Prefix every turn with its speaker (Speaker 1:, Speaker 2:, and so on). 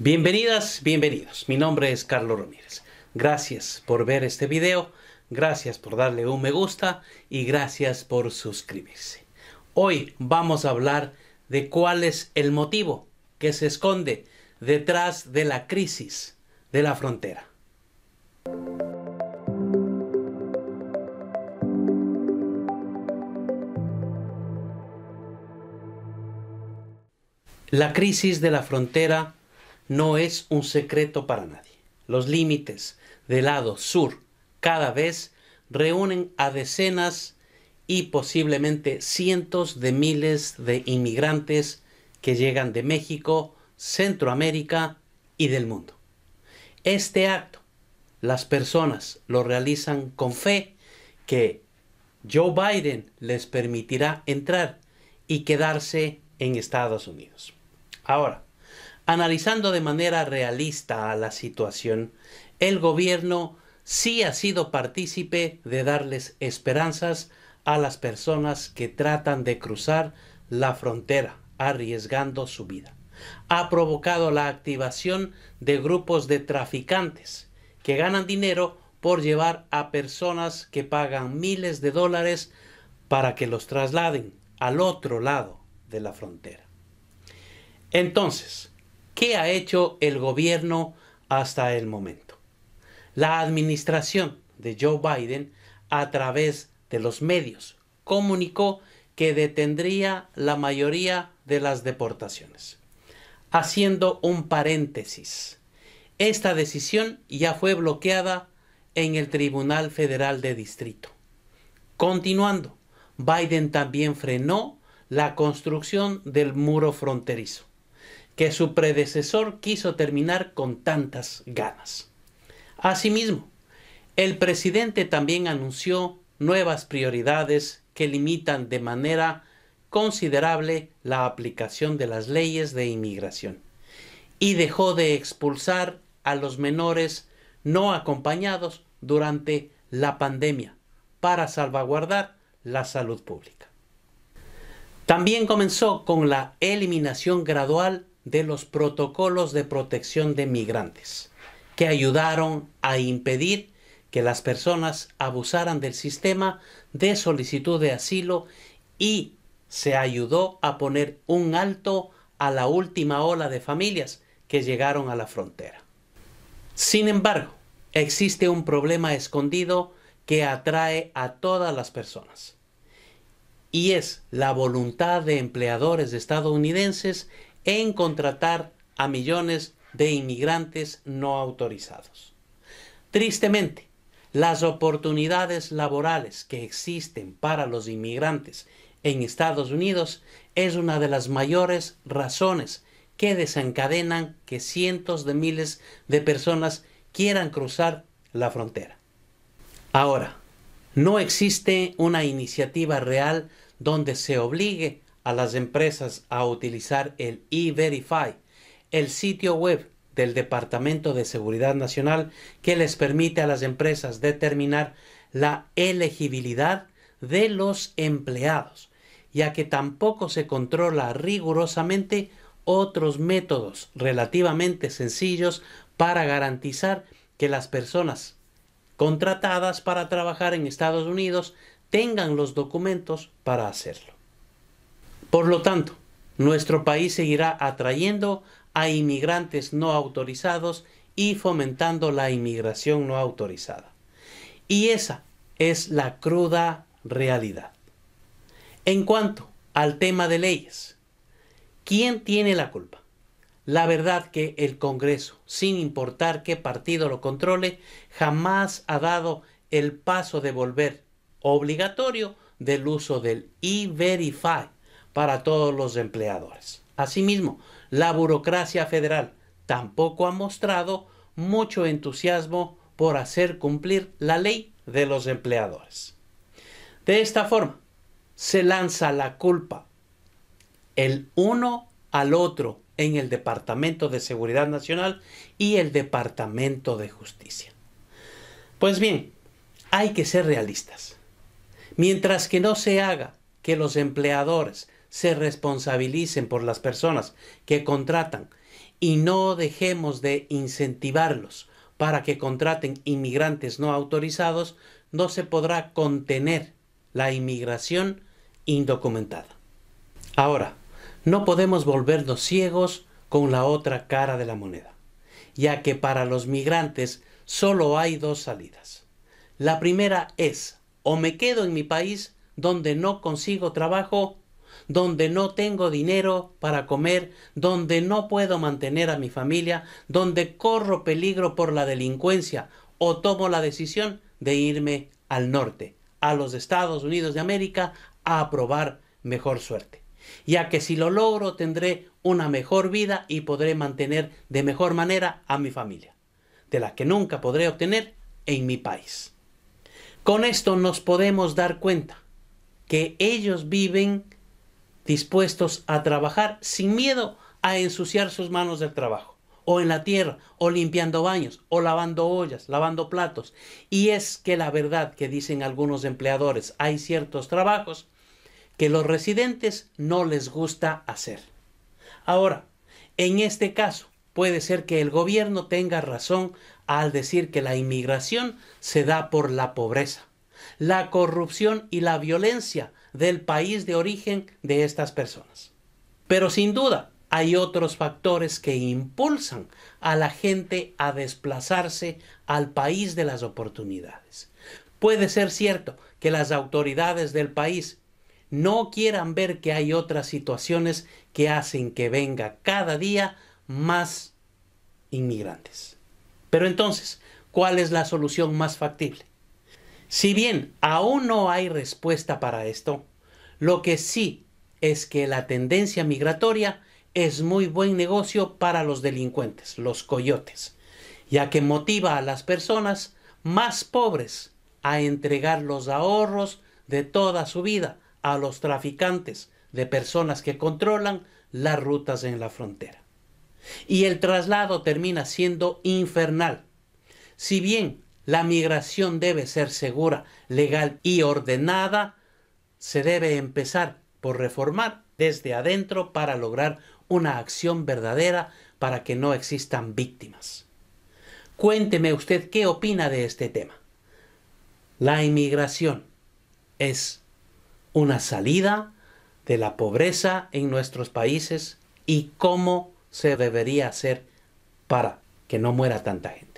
Speaker 1: Bienvenidas, bienvenidos. Mi nombre es Carlos Romírez. Gracias por ver este video, gracias por darle un me gusta y gracias por suscribirse. Hoy vamos a hablar de cuál es el motivo que se esconde detrás de la crisis de la frontera. La crisis de la frontera no es un secreto para nadie. Los límites del lado sur cada vez reúnen a decenas y posiblemente cientos de miles de inmigrantes que llegan de México, Centroamérica y del mundo. Este acto las personas lo realizan con fe que Joe Biden les permitirá entrar y quedarse en Estados Unidos. Ahora, Analizando de manera realista a la situación, el gobierno sí ha sido partícipe de darles esperanzas a las personas que tratan de cruzar la frontera arriesgando su vida. Ha provocado la activación de grupos de traficantes que ganan dinero por llevar a personas que pagan miles de dólares para que los trasladen al otro lado de la frontera. Entonces, ¿Qué ha hecho el gobierno hasta el momento? La administración de Joe Biden, a través de los medios, comunicó que detendría la mayoría de las deportaciones. Haciendo un paréntesis, esta decisión ya fue bloqueada en el Tribunal Federal de Distrito. Continuando, Biden también frenó la construcción del muro fronterizo que su predecesor quiso terminar con tantas ganas. Asimismo, el presidente también anunció nuevas prioridades que limitan de manera considerable la aplicación de las leyes de inmigración y dejó de expulsar a los menores no acompañados durante la pandemia para salvaguardar la salud pública. También comenzó con la eliminación gradual de los protocolos de protección de migrantes, que ayudaron a impedir que las personas abusaran del sistema de solicitud de asilo y se ayudó a poner un alto a la última ola de familias que llegaron a la frontera. Sin embargo, existe un problema escondido que atrae a todas las personas, y es la voluntad de empleadores estadounidenses en contratar a millones de inmigrantes no autorizados. Tristemente, las oportunidades laborales que existen para los inmigrantes en Estados Unidos es una de las mayores razones que desencadenan que cientos de miles de personas quieran cruzar la frontera. Ahora, no existe una iniciativa real donde se obligue a las empresas a utilizar el e-Verify, el sitio web del Departamento de Seguridad Nacional que les permite a las empresas determinar la elegibilidad de los empleados, ya que tampoco se controla rigurosamente otros métodos relativamente sencillos para garantizar que las personas contratadas para trabajar en Estados Unidos tengan los documentos para hacerlo. Por lo tanto, nuestro país seguirá atrayendo a inmigrantes no autorizados y fomentando la inmigración no autorizada. Y esa es la cruda realidad. En cuanto al tema de leyes, ¿quién tiene la culpa? La verdad que el Congreso, sin importar qué partido lo controle, jamás ha dado el paso de volver obligatorio del uso del e-verify para todos los empleadores. Asimismo, la burocracia federal tampoco ha mostrado mucho entusiasmo por hacer cumplir la ley de los empleadores. De esta forma, se lanza la culpa el uno al otro en el Departamento de Seguridad Nacional y el Departamento de Justicia. Pues bien, hay que ser realistas. Mientras que no se haga que los empleadores se responsabilicen por las personas que contratan y no dejemos de incentivarlos para que contraten inmigrantes no autorizados, no se podrá contener la inmigración indocumentada. Ahora, no podemos volvernos ciegos con la otra cara de la moneda, ya que para los migrantes solo hay dos salidas. La primera es, o me quedo en mi país donde no consigo trabajo donde no tengo dinero para comer, donde no puedo mantener a mi familia, donde corro peligro por la delincuencia o tomo la decisión de irme al norte, a los Estados Unidos de América, a probar mejor suerte, ya que si lo logro tendré una mejor vida y podré mantener de mejor manera a mi familia, de la que nunca podré obtener en mi país. Con esto nos podemos dar cuenta que ellos viven dispuestos a trabajar sin miedo a ensuciar sus manos del trabajo, o en la tierra, o limpiando baños, o lavando ollas, lavando platos. Y es que la verdad que dicen algunos empleadores, hay ciertos trabajos que los residentes no les gusta hacer. Ahora, en este caso, puede ser que el gobierno tenga razón al decir que la inmigración se da por la pobreza. La corrupción y la violencia del país de origen de estas personas. Pero sin duda, hay otros factores que impulsan a la gente a desplazarse al país de las oportunidades. Puede ser cierto que las autoridades del país no quieran ver que hay otras situaciones que hacen que venga cada día más inmigrantes. Pero entonces, ¿cuál es la solución más factible? Si bien aún no hay respuesta para esto, lo que sí es que la tendencia migratoria es muy buen negocio para los delincuentes, los coyotes, ya que motiva a las personas más pobres a entregar los ahorros de toda su vida a los traficantes de personas que controlan las rutas en la frontera. Y el traslado termina siendo infernal. Si bien la migración debe ser segura, legal y ordenada. Se debe empezar por reformar desde adentro para lograr una acción verdadera para que no existan víctimas. Cuénteme usted qué opina de este tema. La inmigración es una salida de la pobreza en nuestros países y cómo se debería hacer para que no muera tanta gente.